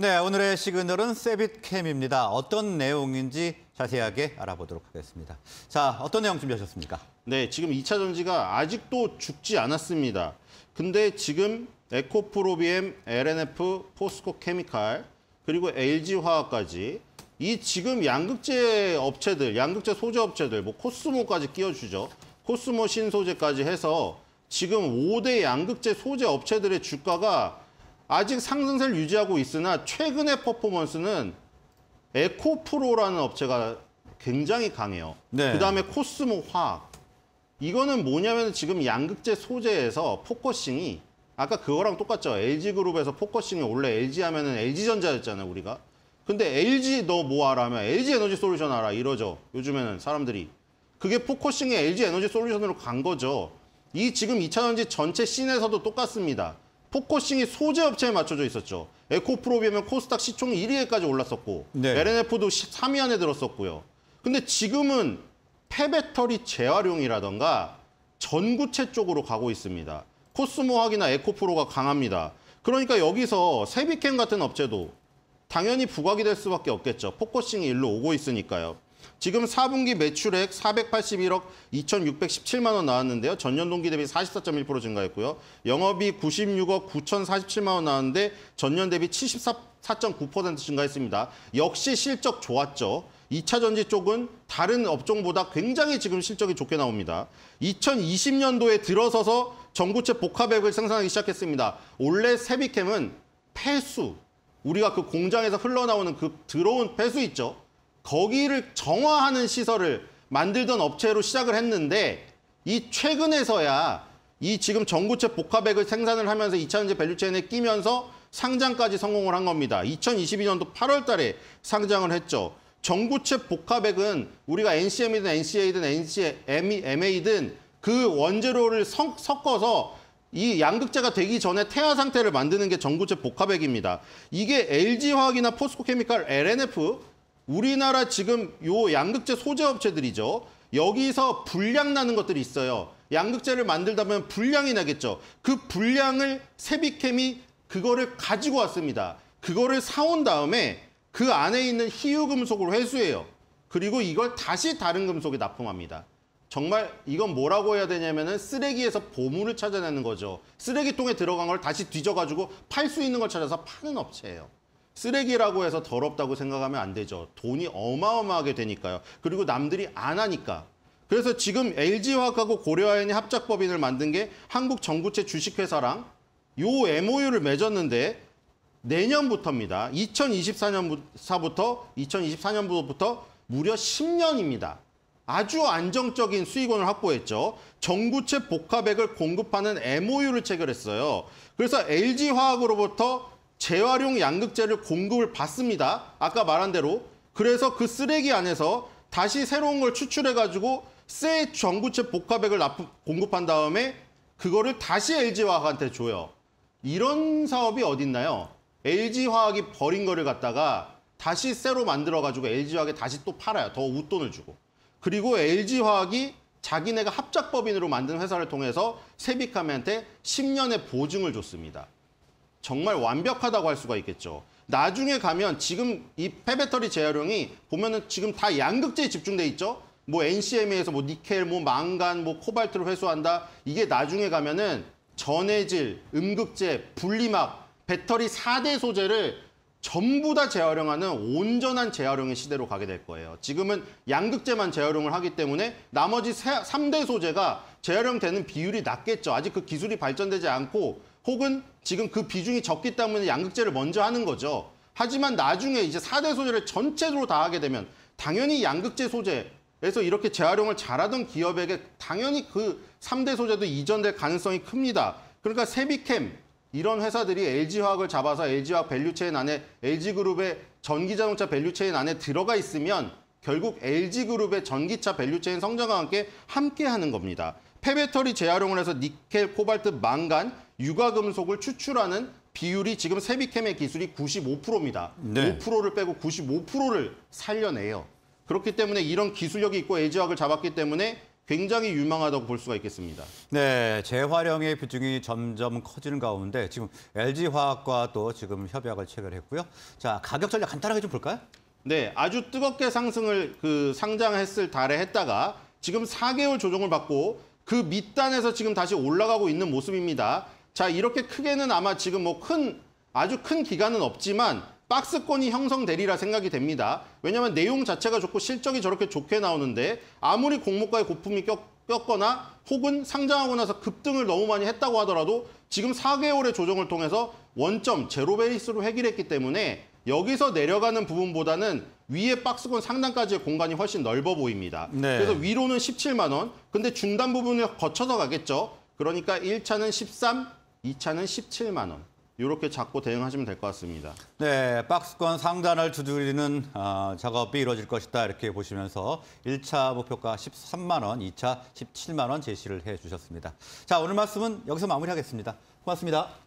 네, 오늘의 시그널은 세빗캠입니다. 어떤 내용인지 자세하게 알아보도록 하겠습니다. 자, 어떤 내용 준비하셨습니까? 네, 지금 2차 전지가 아직도 죽지 않았습니다. 근데 지금 에코프로비엠, LNF, 포스코 케미칼, 그리고 LG화학까지 이 지금 양극재 업체들, 양극재 소재 업체들, 뭐 코스모까지 끼워주죠. 코스모 신소재까지 해서 지금 5대 양극재 소재 업체들의 주가가 아직 상승세를 유지하고 있으나 최근의 퍼포먼스는 에코프로라는 업체가 굉장히 강해요. 네. 그다음에 코스모 화학. 이거는 뭐냐면 지금 양극재 소재에서 포커싱이 아까 그거랑 똑같죠. LG그룹에서 포커싱이 원래 LG 하면은 LG전자였잖아요, 우리가. 근데 LG 너뭐 알아 하면 LG 에너지 솔루션 알아 이러죠. 요즘에는 사람들이. 그게 포커싱이 LG 에너지 솔루션으로 간 거죠. 이 지금 2차전지 전체 씬에서도 똑같습니다. 포커싱이 소재 업체에 맞춰져 있었죠. 에코프로비하면 코스닥 시총 1위에까지 올랐었고 네. LNF도 3위 안에 들었었고요. 근데 지금은 폐배터리 재활용이라던가 전구체 쪽으로 가고 있습니다. 코스모학이나 에코프로가 강합니다. 그러니까 여기서 세비캠 같은 업체도 당연히 부각이 될 수밖에 없겠죠. 포커싱이 일로 오고 있으니까요. 지금 4분기 매출액 481억 2,617만 원 나왔는데요. 전년 동기 대비 44.1% 증가했고요. 영업이 96억 9,047만 원 나왔는데 전년 대비 74.9% 증가했습니다. 역시 실적 좋았죠. 2차 전지 쪽은 다른 업종보다 굉장히 지금 실적이 좋게 나옵니다. 2020년도에 들어서서 전구체 복합액을 생산하기 시작했습니다. 원래 세비캠은 폐수, 우리가 그 공장에서 흘러나오는 그 들어온 폐수 있죠. 거기를 정화하는 시설을 만들던 업체로 시작을 했는데 이 최근에서야 이 지금 전구체 복합액을 생산을 하면서 2차전지 밸류체인에 끼면서 상장까지 성공을 한 겁니다. 2022년도 8월 달에 상장을 했죠. 전구체 복합액은 우리가 NCM이든 NCA든 NCMA든 그 원재료를 섞어서 이 양극재가 되기 전에 태아 상태를 만드는 게 전구체 복합액입니다. 이게 LG화학이나 포스코케미칼, LNF 우리나라 지금 요 양극재 소재 업체들이죠. 여기서 불량 나는 것들이 있어요. 양극재를 만들다 보면 불량이 나겠죠. 그 불량을 세비캠이 그거를 가지고 왔습니다. 그거를 사온 다음에 그 안에 있는 희유금속을 회수해요. 그리고 이걸 다시 다른 금속에 납품합니다. 정말 이건 뭐라고 해야 되냐면은 쓰레기에서 보물을 찾아내는 거죠. 쓰레기통에 들어간 걸 다시 뒤져가지고 팔 수 있는 걸 찾아서 파는 업체예요. 쓰레기라고 해서 더럽다고 생각하면 안 되죠. 돈이 어마어마하게 되니까요. 그리고 남들이 안 하니까. 그래서 지금 LG화학하고 고려아연이 합작법인을 만든 게 한국 전구체 주식회사랑 요 MOU를 맺었는데 내년부터입니다. 2024년부터 2024년부터 무려 10년입니다. 아주 안정적인 수익원을 확보했죠. 전구체 복합액을 공급하는 MOU를 체결했어요. 그래서 LG화학으로부터 재활용 양극재를 공급을 받습니다. 아까 말한 대로. 그래서 그 쓰레기 안에서 다시 새로운 걸 추출해가지고 새 전구체 복합액을 납 공급한 다음에 그거를 다시 LG화학한테 줘요. 이런 사업이 어딨나요? LG화학이 버린 거를 갖다가 다시 새로 만들어가지고 LG화학에 다시 또 팔아요. 더 웃돈을 주고. 그리고 LG화학이 자기네가 합작법인으로 만든 회사를 통해서 세비카메한테 10년의 보증을 줬습니다. 정말 완벽하다고 할 수가 있겠죠. 나중에 가면 지금 이 폐배터리 재활용이 보면은 지금 다 양극재에 집중돼 있죠. 뭐 NCM에서 a 뭐 니켈, 뭐 망간, 뭐 코발트를 회수한다. 이게 나중에 가면은 전해질, 음극재, 분리막, 배터리 4대 소재를 전부 다 재활용하는 온전한 재활용의 시대로 가게 될 거예요. 지금은 양극재만 재활용을 하기 때문에 나머지 3대 소재가 재활용되는 비율이 낮겠죠. 아직 그 기술이 발전되지 않고 혹은 지금 그 비중이 적기 때문에 양극재를 먼저 하는 거죠. 하지만 나중에 이제 4대 소재를 전체적으로 다 하게 되면 당연히 양극재 소재에서 이렇게 재활용을 잘하던 기업에게 당연히 그 3대 소재도 이전될 가능성이 큽니다. 그러니까 세비캠 이런 회사들이 LG화학을 잡아서 LG화학 밸류체인 안에 LG그룹의 전기자동차 밸류체인 안에 들어가 있으면 결국 LG그룹의 전기차 밸류체인 성장과 함께 함께하는 겁니다. 폐배터리 재활용을 해서 니켈, 코발트, 망간 유가금속을 추출하는 비율이 지금 세비캠의 기술이 95%입니다. 네. 5%를 빼고 95%를 살려내요. 그렇기 때문에 이런 기술력이 있고 에지학을 잡았기 때문에 굉장히 유망하다고 볼 수가 있겠습니다. 네, 재활용의 비중이 점점 커지는 가운데 지금 LG화학과 또 지금 협약을 체결했고요. 자, 가격 전략 간단하게 좀 볼까요? 네, 아주 뜨겁게 상승을 그 상장했을 달에 했다가 지금 4개월 조정을 받고 그 밑단에서 지금 다시 올라가고 있는 모습입니다. 자, 이렇게 크게는 아마 지금 뭐 큰, 아주 큰 기간은 없지만 박스권이 형성되리라 생각이 됩니다. 왜냐하면 내용 자체가 좋고 실적이 저렇게 좋게 나오는데 아무리 공모가의 고품이 꼈거나 혹은 상장하고 나서 급등을 너무 많이 했다고 하더라도 지금 4개월의 조정을 통해서 원점 제로 베이스로 해결했기 때문에 여기서 내려가는 부분보다는 위에 박스권 상단까지의 공간이 훨씬 넓어 보입니다. 네. 그래서 위로는 17만 원, 근데 중단 부분을 거쳐서 가겠죠. 그러니까 1차는 13, 2차는 17만 원. 이렇게 잡고 대응하시면 될 것 같습니다. 네, 박스권 상단을 두드리는 어, 작업이 이루어질 것이다 이렇게 보시면서 1차 목표가 13만 원, 2차 17만 원 제시를 해주셨습니다. 자, 오늘 말씀은 여기서 마무리하겠습니다. 고맙습니다.